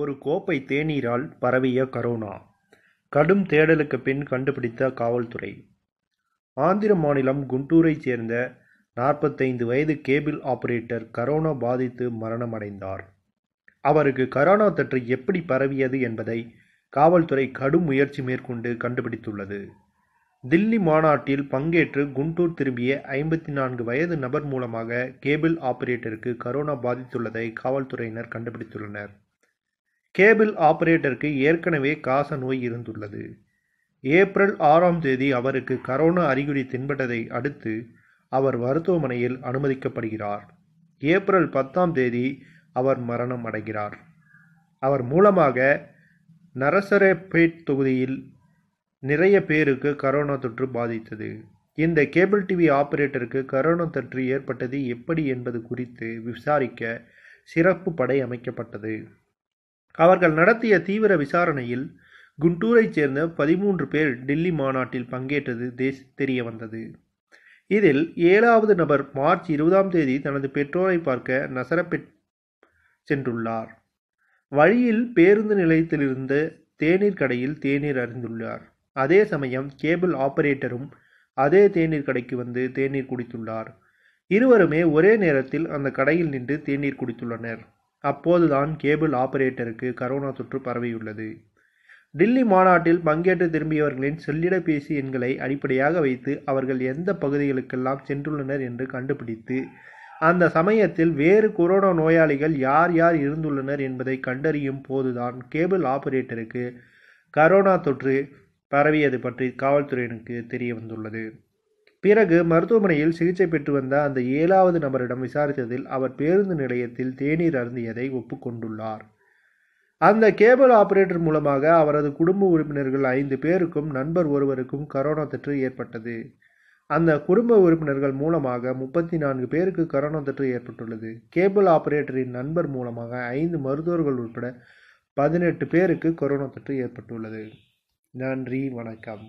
ஒரு கோப்பை தேநீரால் பரவிய கரோனா கடும் தேடலுக்குப் பின் கண்டுபிடித்த காவல்துறை ஆந்திர மாநிலம் குண்டூரைச் சேர்ந்த நாற்பத்தைந்து வயது கேபிள் ஆபரேட்டர் கரோனா பாதித்து மரணமடைந்தார் அவருக்கு கரோனா தொற்று எப்படி பரவியது என்பதை காவல்துறை கடும் முயற்சி மேற்கொண்டு கண்டுபிடித்துள்ளது தில்லி மாநாட்டில் பங்கேற்று குண்டூர் திரும்பிய ஐம்பத்தி நான்கு வயது நபர் மூலமாக கேபிள் ஆபரேட்டருக்கு கரோனா பாதித்துள்ளதை காவல்துறையினர் கண்டுபிடித்துள்ளனர் கேபிள் ஆபரேட்டருக்கு ஏற்கனவே காச நோய் இருந்துள்ளது ஏப்ரல் ஆறாம் தேதி அவருக்கு கரோனா அறிகுறி தென்பட்டதை அடுத்து அவர் மருத்துவமனையில் அனுமதிக்கப்படுகிறார் ஏப்ரல் பத்தாம் தேதி அவர் மரணம் அடைகிறார் அவர் மூலமாக நரசரேபேட் தொகுதியில் நிறைய பேருக்கு கரோனா தொற்று பாதித்தது இந்த கேபிள் டிவி ஆபரேட்டருக்கு கரோனா தொற்று ஏற்பட்டது எப்படி என்பது குறித்து விசாரிக்க சிறப்பு படை அமைக்கப்பட்டது அவர்கள் நடத்திய தீவிர விசாரணையில் குண்டூரைச் சேர்ந்த பதிமூன்று பேர் டெல்லி மாநாட்டில் பங்கேற்றது தேஸ் தெரிய வந்தது இதில் ஏழாவது நபர் மார்ச் இருபதாம் தேதி தனது பெற்றோரை பார்க்க நசரப்பெட் சென்றுள்ளார் வழியில் பேருந்து நிலையத்திலிருந்து தேநீர் கடையில் தேநீர் அறிந்துள்ளார் அதே சமயம் கேபிள் ஆபரேட்டரும் அதே தேநீர் கடைக்கு வந்து தேநீர் குடித்துள்ளார் இருவருமே ஒரே நேரத்தில் அந்த கடையில் நின்று தேநீர் குடித்துள்ளனர் அப்போதுதான் கேபிள் ஆபரேட்டருக்கு கரோனா தொற்று பரவியுள்ளது டில்லி மாநாட்டில் பங்கேற்று திரும்பியவர்களின் செல்லிடப்பேசி எண்களை அடிப்படையாக வைத்து அவர்கள் எந்த பகுதிகளுக்கெல்லாம் சென்றுள்ளனர் என்று கண்டுபிடித்து அந்த சமயத்தில் வேறு கொரோனா நோயாளிகள் யார் யார் இருந்துள்ளனர் என்பதை கண்டறியும் போதுதான் கேபிள் ஆபரேட்டருக்கு கரோனா தொற்று பரவியது பற்றி காவல்துறையினருக்கு தெரிய வந்துள்ளது பிறகு மருத்துவமனையில் சிகிச்சை பெற்று வந்த அந்த ஏழாவது நபரிடம் விசாரித்ததில் அவர் பேருந்து நிலையத்தில் தேநீர் அருந்தியதை ஒப்புக்கொண்டுள்ளார் அந்த கேபிள் ஆபரேட்டர் மூலமாக அவரது குடும்ப உறுப்பினர்கள் ஐந்து பேருக்கும் நண்பர் ஒருவருக்கும் கரோனா தொற்று ஏற்பட்டது அந்த குடும்ப உறுப்பினர்கள் மூலமாக முப்பத்தி நான்கு பேருக்கு கரோனா தொற்று ஏற்பட்டுள்ளது கேபிள் ஆபரேட்டரின் நண்பர் மூலமாக ஐந்து மருத்துவர்கள் உட்பட பதினெட்டு பேருக்கு கொரோனா தொற்று ஏற்பட்டுள்ளது நன்றி வணக்கம்